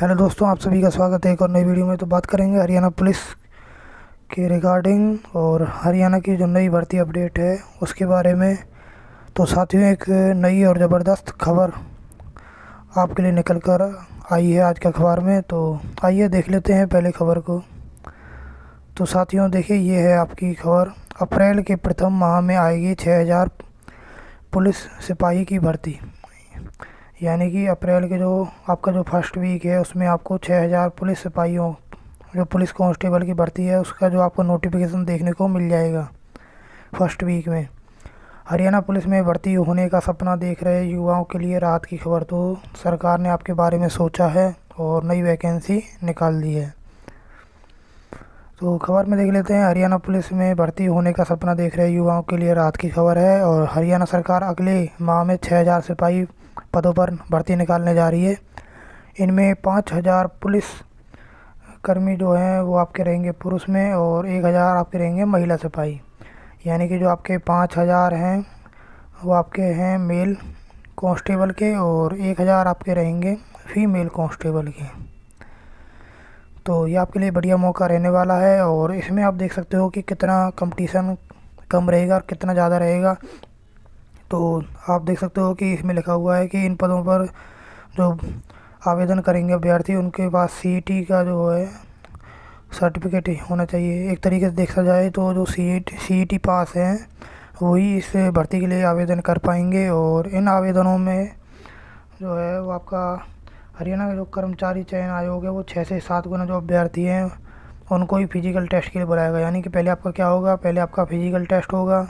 hello दोस्तों आप सभी का स्वागत है एक और नई वीडियो में तो बात करेंगे हरियाणा पुलिस के रिगार्डिंग और हरियाणा की जो नई भर्ती अपडेट है उसके बारे में तो साथियों एक नई और ज़बरदस्त खबर आपके लिए निकल कर आई है आज के अखबार में तो आइए देख लेते हैं पहले खबर को तो साथियों देखिए ये है आपकी खबर अप्रैल के प्रथम माह में आएगी छः पुलिस सिपाही की भर्ती यानी कि अप्रैल के जो आपका जो फर्स्ट वीक है उसमें आपको छः हज़ार पुलिस सिपाहियों जो पुलिस कांस्टेबल की भर्ती है उसका जो आपको नोटिफिकेशन देखने को मिल जाएगा फर्स्ट वीक में हरियाणा पुलिस में भर्ती होने का सपना देख रहे युवाओं के लिए राहत की खबर तो सरकार ने आपके बारे में सोचा है और नई वैकेंसी निकाल दी है तो खबर में देख लेते हैं हरियाणा पुलिस में भर्ती होने का सपना देख रहे युवाओं के लिए रात की खबर है और हरियाणा सरकार अगले माह में छः हजार सिपाही पदों पर भर्ती निकालने जा रही है इनमें पाँच हज़ार पुलिस कर्मी जो हैं वो आपके रहेंगे पुरुष में और एक हज़ार आपके रहेंगे महिला सिपाही यानी कि जो आपके पाँच हज़ार हैं वो आपके हैं मेल कांस्टेबल के और एक हज़ार आपके रहेंगे फीमेल कांस्टेबल के तो ये आपके लिए बढ़िया मौका रहने वाला है और इसमें आप देख सकते हो कि कितना कंपटीशन कम रहेगा और कितना ज़्यादा रहेगा तो आप देख सकते हो कि इसमें लिखा हुआ है कि इन पदों पर जो आवेदन करेंगे अभ्यर्थी उनके पास सी e का जो है सर्टिफिकेट होना चाहिए एक तरीके से देखा जाए तो जो सी ई e e पास हैं वही इस भर्ती के लिए आवेदन कर पाएंगे और इन आवेदनों में जो है वो आपका हरियाणा का जो कर्मचारी चयन आयोग है वो छः से सात गुना जो अभ्यर्थी हैं उनको ही फिजिकल टेस्ट के लिए बुलाएगा यानी कि पहले आपका क्या होगा पहले आपका फिजिकल टेस्ट होगा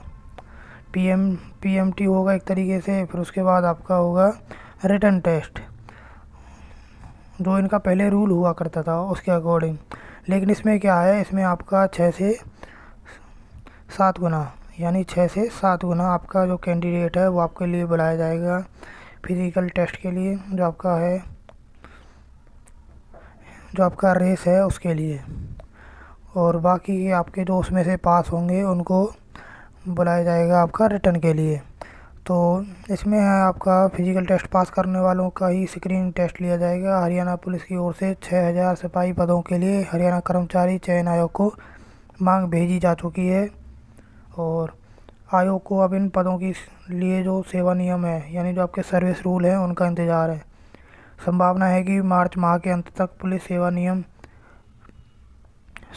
P M P M T होगा एक तरीके से फिर उसके बाद आपका होगा रिटर्न टेस्ट जो इनका पहले रूल हुआ करता था उसके अकॉर्डिंग लेकिन इसमें क्या है इसमें आपका छः से सात गुना यानी छः से सात गुना आपका जो कैंडिडेट है वो आपके लिए बुलाया जाएगा फिजिकल टेस्ट के लिए जो आपका है जो आपका रेस है उसके लिए और बाकी आपके जो उसमें से पास होंगे उनको बुलाया जाएगा आपका रिटर्न के लिए तो इसमें है आपका फिजिकल टेस्ट पास करने वालों का ही स्क्रीन टेस्ट लिया जाएगा हरियाणा पुलिस की ओर से 6000 सिपाही पदों के लिए हरियाणा कर्मचारी चयन आयोग को मांग भेजी जा चुकी है और आयोग को अब इन पदों के लिए जो सेवा नियम है यानी जो आपके सर्विस रूल हैं उनका इंतज़ार है संभावना है कि मार्च माह के अंत तक पुलिस सेवा नियम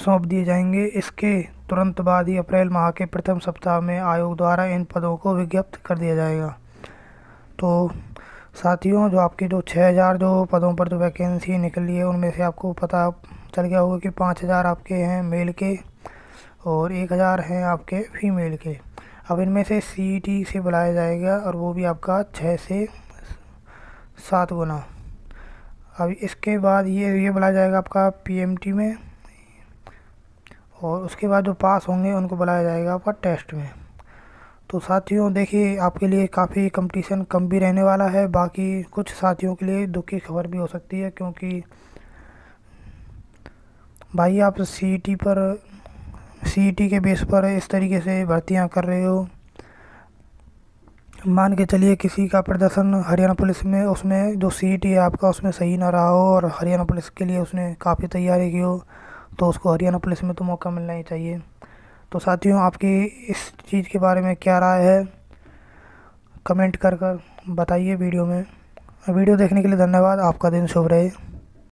सौंप दिए जाएंगे इसके तुरंत बाद ही अप्रैल माह के प्रथम सप्ताह में आयोग द्वारा इन पदों को विज्ञप्त कर दिया जाएगा तो साथियों जो आपके जो छः हज़ार जो पदों पर जो वैकेंसी निकली है उनमें से आपको पता चल गया होगा कि पाँच हज़ार आपके हैं मेल के और एक हज़ार हैं आपके फीमेल के अब इनमें से सी टी e से बुलाया जाएगा और वो भी आपका छः से सात गुना अब इसके बाद ये ये बुलाया जाएगा आपका पी एम टी में और उसके बाद जो पास होंगे उनको बुलाया जाएगा आपका टेस्ट में तो साथियों देखिए आपके लिए काफ़ी कंपटीशन कम भी रहने वाला है बाकी कुछ साथियों के लिए दुख की खबर भी हो सकती है क्योंकि भाई आप सी e पर सी e के बेस पर इस तरीके से भर्तियां कर रहे हो मान के चलिए किसी का प्रदर्शन हरियाणा पुलिस में उसमें जो सी e है आपका उसमें सही ना रहा हो और हरियाणा पुलिस के लिए उसने काफ़ी तैयारी की हो तो उसको हरियाणा पुलिस में तो मौका मिलना ही चाहिए तो साथियों आपकी इस चीज़ के बारे में क्या राय है कमेंट कर कर बताइए वीडियो में वीडियो देखने के लिए धन्यवाद आपका दिन शुभ रहे